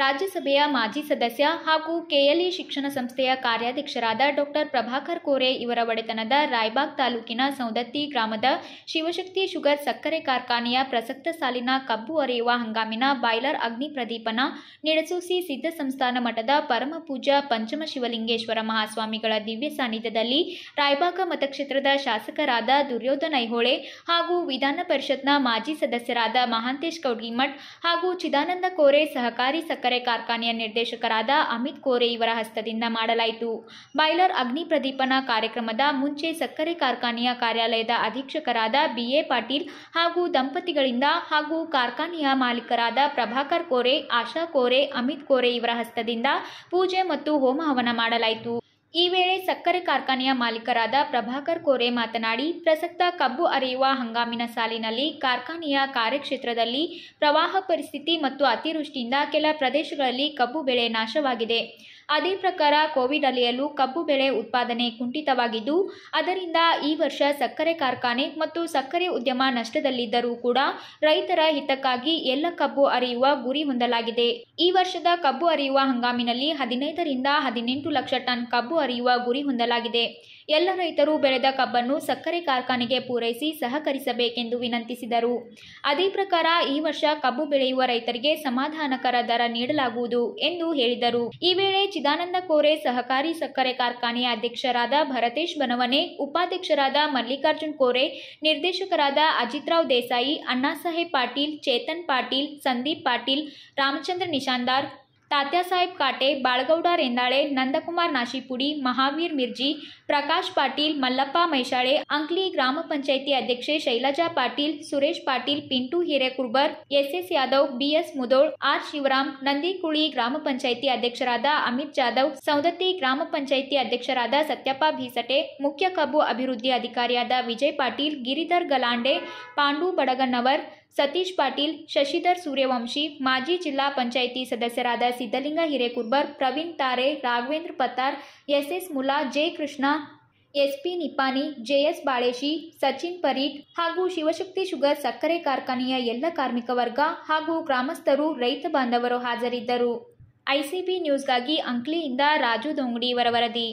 ರಾಜ್ಯಸಭೆಯ ಮಾಜಿ ಸದಸ್ಯ ಹಾಗೂ ಕೆಎಲ್ಇ ಶಿಕ್ಷಣ ಸಂಸ್ಥೆಯ ಕಾರ್ಯಾಧ್ಯಕ್ಷರಾದ ಡಾಕ್ಟರ್ ಪ್ರಭಾಕರ್ ಕೋರೆ ಇವರ ಒಡೆತನದ ರಾಯಬಾಗ್ ತಾಲೂಕಿನ ಸೌದತ್ತಿ ಗ್ರಾಮದ ಶಿವಶಕ್ತಿ ಶುಗರ್ ಸಕ್ಕರೆ ಕಾರ್ಖಾನೆಯ ಪ್ರಸಕ್ತ ಸಾಲಿನ ಕಬ್ಬು ಅರೆಯುವ ಹಂಗಾಮಿನ ಬಾಯ್ಲರ್ ಅಗ್ನಿ ಪ್ರದೀಪನ ನಿಡಸೂಸಿ ಸಿದ್ಧ ಸಂಸ್ಥಾನ ಮಠದ ಪರಮಪೂಜಾ ಪಂಚಮ ಶಿವಲಿಂಗೇಶ್ವರ ಮಹಾಸ್ವಾಮಿಗಳ ದಿವ್ಯ ಸಾನ್ನಿಧ್ಯದಲ್ಲಿ ರಾಯಬಾಗ ಮತಕ್ಷೇತ್ರದ ಶಾಸಕರಾದ ದುರ್ಯೋಧನ್ ಐಹೊಳೆ ಹಾಗೂ ವಿಧಾನ ಪರಿಷತ್ನ ಮಾಜಿ ಸದಸ್ಯರಾದ ಮಹಾಂತೇಶ್ ಕೌಡ್ಗಿಮಠ್ ಹಾಗೂ ಚಿದಾನಂದ ಕೋರೆ ಸಹಕಾರಿ ಸಕ್ಕರೆ ಕಾರ್ಖಾನೆಯ ನಿರ್ದೇಶಕರಾದ ಅಮಿತ್ ಕೋರೆ ಇವರ ಹಸ್ತದಿಂದ ಮಾಡಲಾಯಿತು ಬಾಯ್ಲರ್ ಅಗ್ನಿ ಪ್ರದೀಪನ ಕಾರ್ಯಕ್ರಮದ ಮುಂಚೆ ಸಕ್ಕರೆ ಕಾರ್ಖಾನೆಯ ಕಾರ್ಯಾಲಯದ ಅಧೀಕ್ಷಕರಾದ ಬಿಎ ಪಾಟೀಲ್ ಹಾಗೂ ದಂಪತಿಗಳಿಂದ ಹಾಗೂ ಕಾರ್ಖಾನೆಯ ಮಾಲೀಕರಾದ ಪ್ರಭಾಕರ್ ಕೋರೆ ಆಶಾ ಕೋರೆ ಅಮಿತ್ ಕೋರೆ ಇವರ ಹಸ್ತದಿಂದ ಪೂಜೆ ಮತ್ತು ಹೋಮ ಹವನ ಮಾಡಲಾಯಿತು ಈ ವೇಳೆ ಸಕ್ಕರೆ ಕಾರ್ಖಾನೆಯ ಮಾಲೀಕರಾದ ಪ್ರಭಾಕರ್ ಕೋರೆ ಮಾತನಾಡಿ ಪ್ರಸಕ್ತ ಕಬ್ಬು ಅರಿಯುವ ಹಂಗಾಮಿನ ಸಾಲಿನಲ್ಲಿ ಕಾರ್ಖಾನೆಯ ಕಾರ್ಯಕ್ಷೇತ್ರದಲ್ಲಿ ಪ್ರವಾಹ ಪರಿಸ್ಥಿತಿ ಮತ್ತು ಅತಿವೃಷ್ಟಿಯಿಂದ ಕೆಲ ಪ್ರದೇಶಗಳಲ್ಲಿ ಕಬ್ಬು ಬೆಳೆ ನಾಶವಾಗಿದೆ ಅದೇ ಪ್ರಕಾರ ಕೋವಿಡ್ ಅಲೆಯಲ್ಲೂ ಕಬ್ಬು ಬೆಳೆ ಉತ್ಪಾದನೆ ಕುಂಠಿತವಾಗಿದ್ದು ಅದರಿಂದ ಈ ವರ್ಷ ಸಕ್ಕರೆ ಕಾರ್ಖಾನೆ ಮತ್ತು ಸಕ್ಕರೆ ಉದ್ಯಮ ನಷ್ಟದಲ್ಲಿದ್ದರೂ ಕೂಡ ರೈತರ ಹಿತಕ್ಕಾಗಿ ಎಲ್ಲ ಕಬ್ಬು ಅರಿಯುವ ಗುರಿ ಹೊಂದಲಾಗಿದೆ ಈ ವರ್ಷದ ಕಬ್ಬು ಅರಿಯುವ ಹಂಗಾಮಿನಲ್ಲಿ ಹದಿನೈದರಿಂದ ಹದಿನೆಂಟು ಲಕ್ಷ ಟನ್ ಕಬ್ಬು ಅರಿಯುವ ಗುರಿ ಹೊಂದಲಾಗಿದೆ ಎಲ್ಲ ರೈತರು ಬೆಳೆದ ಕಬ್ಬನ್ನು ಸಕ್ಕರೆ ಕಾರ್ಖಾನೆಗೆ ಪೂರೈಸಿ ಸಹಕರಿಸಬೇಕೆಂದು ವಿನಂತಿಸಿದರು ಅದೇ ಪ್ರಕಾರ ಈ ವರ್ಷ ಕಬ್ಬು ಬೆಳೆಯುವ ರೈತರಿಗೆ ಸಮಾಧಾನಕರ ದರ ನೀಡಲಾಗುವುದು ಎಂದು ಹೇಳಿದರು ಈ ವೇಳೆ ಚಿದಾನಂದ ಕೋರೆ ಸಹಕಾರಿ ಸಕ್ಕರೆ ಕಾರ್ಖಾನೆಯ ಅಧ್ಯಕ್ಷರಾದ ಭರತೇಶ್ ಬನವನೆ ಉಪಾಧ್ಯಕ್ಷರಾದ ಮಲ್ಲಿಕಾರ್ಜುನ್ ಕೋರೆ ನಿರ್ದೇಶಕರಾದ ಅಜಿತ್ರಾವ್ ದೇಸಾಯಿ ಅಣ್ಣಾಸಾಹೇಬ್ ಪಾಟೀಲ್ ಚೇತನ್ ಪಾಟೀಲ್ ಸಂದೀಪ್ ಪಾಟೀಲ್ ರಾಮಚಂದ್ರ ನಿಶಾಂದಾರ್ तात्यासाहेब काटे बाळगौडा रेंदाळे नंदकुमार नाशिपुडी महावीर मिरजी प्रकाश पाटील मल्लप्पा मैशाळे अंकली ग्रामपंचायती अध्यक्षे Shailaja Patil Suresh Patil Pintu Hirekurabar S S Yadav B S Mudhol R Shivaram Nandikuli ग्रामपंचायती अध्यक्षरादा अमित जाधव सौदती ग्रामपंचायती ಅಧ್ಯಕ್ಷರಾದ सत्यप्पा भिसटे मुख्य कबू अभिवृद्धी ಅಧಿಕಾರಿಯಾದ विजय पाटील गिरीधर गलांडे पांडू बडगनवर ಸತೀಶ್ ಪಾಟೀಲ್ ಶಶಿಧರ್ ಸೂರ್ಯವಂಶಿ ಮಾಜಿ ಜಿಲ್ಲಾ ಪಂಚಾಯಿತಿ ಸದಸ್ಯರಾದ Siddalinga Hirekurbar Praveen Tare Raghavendra Pattar S S Mula J Krishna S P Nipani J S Baleshi Sachin Parit ಹಾಗೂ ಶಿವಶಕ್ತಿ ಶುಗರ್ ಸಕ್ಕರೆ ಕಾರ್ಖಾನೆಯ ಎಲ್ಲ ಕಾರ್ಮಿಕ ವರ್ಗ ಹಾಗೂ ಗ್ರಾಮಸ್ಥರು ರೈತ ಬಾಂಧವರು ಹಾಜರಿದ್ದರು ಐಸಿಬಿ ನ್ಯೂಸ್ಗಾಗಿ ಅಂಕ್ಲಿಯಿಂದ ರಾಜು ದೊಂಗಡಿ ವರದಿ